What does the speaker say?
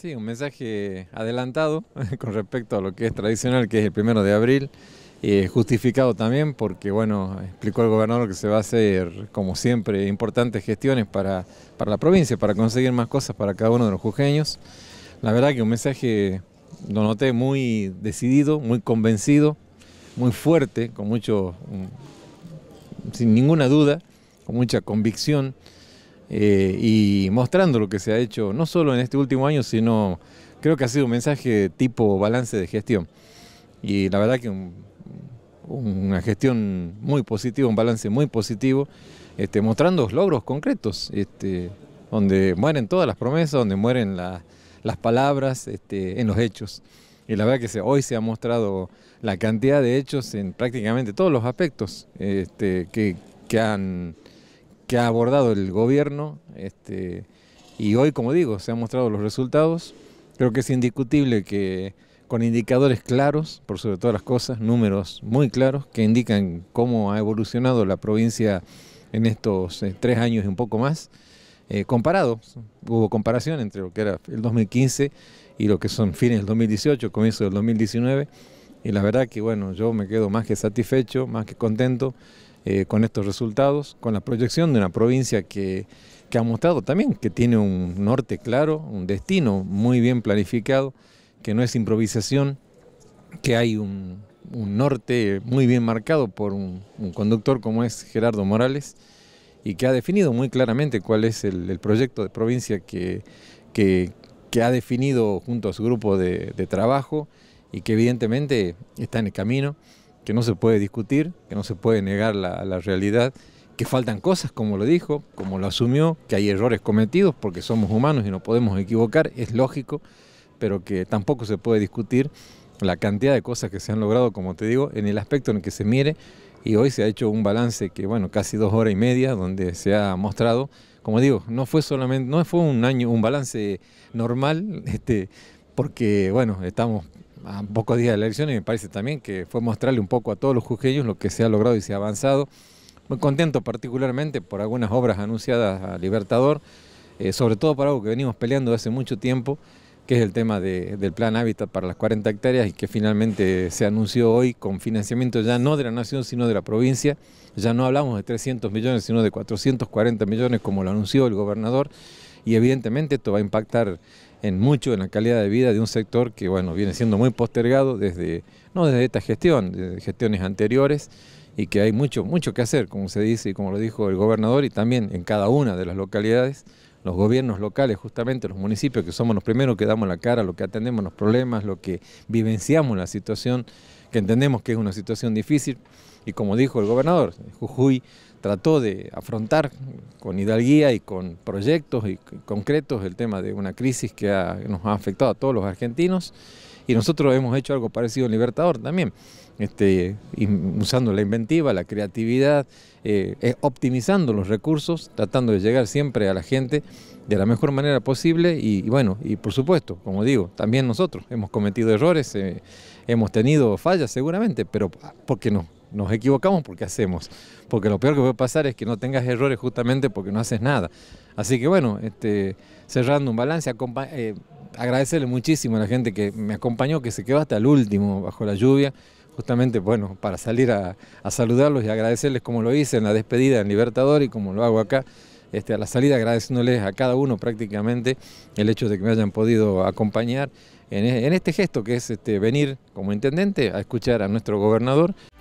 Sí, un mensaje adelantado con respecto a lo que es tradicional, que es el primero de abril, y eh, justificado también porque, bueno, explicó el gobernador que se va a hacer, como siempre, importantes gestiones para, la provincia, para conseguir más cosas para cada uno de los jujeños. La verdad que un mensaje, lo noté muy decidido, muy convencido, muy fuerte, con mucho, mm, sin ninguna duda, con mucha convicción. Eh, y mostrando lo que se ha hecho, no solo en este último año, sino creo que ha sido un mensaje tipo balance de gestión. Y la verdad que un, una gestión muy positiva, un balance muy positivo, este, mostrando logros concretos, este, donde mueren todas las promesas, donde mueren las palabras este, en los hechos. Y la verdad que hoy se ha mostrado la cantidad de hechos en prácticamente todos los aspectos este, que, que han que ha abordado el gobierno este, y hoy, como digo, se han mostrado los resultados. Creo que es indiscutible que con indicadores claros, por sobre todas las cosas, números muy claros que indican cómo ha evolucionado la provincia en estos eh, tres años y un poco más, eh, comparado, hubo comparación entre lo que era el 2015 y lo que son fines del 2018, comienzo del 2019, y la verdad que bueno, yo me quedo más que satisfecho, más que contento. Eh, con estos resultados, con la proyección de una provincia que, ha mostrado también que tiene un norte claro, un destino muy bien planificado, que no es improvisación, que hay un, norte muy bien marcado por un, conductor como es Gerardo Morales y que ha definido muy claramente cuál es el, proyecto de provincia que, ha definido junto a su grupo de, de trabajo y que evidentemente está en el camino que no se puede discutir, que no se puede negar la, realidad, que faltan cosas, como lo dijo, como lo asumió, que hay errores cometidos porque somos humanos y no podemos equivocar, es lógico, pero que tampoco se puede discutir la cantidad de cosas que se han logrado, como te digo, en el aspecto en el que se mire. Y hoy se ha hecho un balance que, bueno, casi dos horas y media, donde se ha mostrado, como digo, no fue solamente, no fue un año, un balance normal, este, porque, bueno, estamos a pocos días de la elección y me parece también que fue mostrarle un poco a todos los jujeños lo que se ha logrado y se ha avanzado. Muy contento particularmente por algunas obras anunciadas a Libertador, eh, sobre todo para algo que venimos peleando hace mucho tiempo, que es el tema del plan Hábitat para las 40 hectáreas y que finalmente se anunció hoy con financiamiento ya no de la nación, sino de la provincia. Ya no hablamos de 300 millones, sino de 440 millones, como lo anunció el gobernador, y evidentemente esto va a impactar en mucho en la calidad de vida de un sector que bueno viene siendo muy postergado desde no desde esta gestión, desde gestiones anteriores y que hay mucho mucho que hacer, como se dice y como lo dijo el gobernador y también en cada una de las localidades, los gobiernos locales, justamente los municipios que somos los primeros que damos la cara, lo que atendemos los problemas, lo que vivenciamos la situación, que entendemos que es una situación difícil y como dijo el gobernador, Jujuy trató de afrontar con hidalguía y con proyectos y concretos el tema de una crisis que nos ha afectado a todos los argentinos y nosotros hemos hecho algo parecido en Libertador también, este, usando la inventiva, la creatividad, eh, eh, optimizando los recursos, tratando de llegar siempre a la gente de la mejor manera posible y, bueno, y por supuesto, como digo, también nosotros hemos cometido errores, eh, hemos tenido fallas seguramente, pero ah, ¿por qué no nos equivocamos porque hacemos. Porque lo peor que puede pasar es que no tengas errores justamente porque no haces nada. Así que bueno, este, cerrando un balance, eh, agradecerle muchísimo a la gente que me acompañó, que se quedó hasta el último bajo la lluvia, justamente bueno, para salir a, saludarlos y agradecerles como lo hice en la despedida en Libertador y como lo hago acá. Este, a la salida agradeciéndoles a cada uno prácticamente el hecho de que me hayan podido acompañar en, e, este gesto que es este, venir como intendente a escuchar a nuestro gobernador.